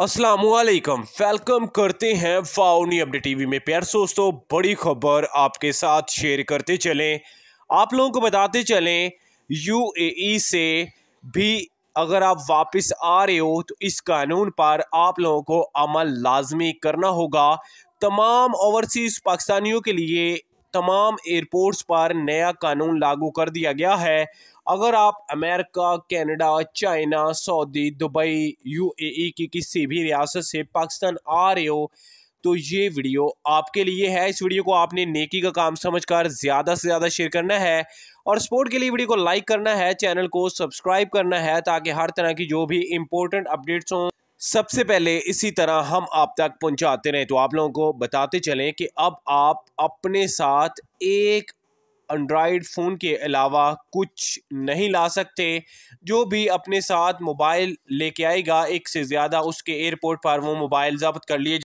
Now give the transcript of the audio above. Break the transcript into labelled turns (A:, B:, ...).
A: असलकम वेलकम करते हैं फाउनी अपडेट टीवी में प्यार दोस्तों बड़ी खबर आपके साथ शेयर करते चलें आप लोगों को बताते चलें यूएई e से भी अगर आप वापस आ रहे हो तो इस कानून पर आप लोगों को अमल लाजमी करना होगा तमाम ओवरसीज़ पाकिस्तानियों के लिए तमाम एयरपोर्ट्स पर नया कानून लागू कर दिया गया है अगर आप America Canada, China Saudi Dubai UAE की किसी भी रियासत से पाकिस्तान आ रहे हो तो ये वीडियो आपके लिए है इस वीडियो को आपने नेकी का काम समझकर ज़्यादा से ज़्यादा शेयर करना है और सपोर्ट के लिए वीडियो को लाइक करना है चैनल को सब्सक्राइब करना है ताकि हर तरह की जो भी इम्पोर्टेंट अपडेट्स हों सबसे पहले इसी तरह हम आप तक पहुंचाते रहें तो आप लोगों को बताते चलें कि अब आप अपने साथ एक एंड्राइड फ़ोन के अलावा कुछ नहीं ला सकते जो भी अपने साथ मोबाइल लेके आएगा एक से ज़्यादा उसके एयरपोर्ट पर वो मोबाइल जब्त कर लिए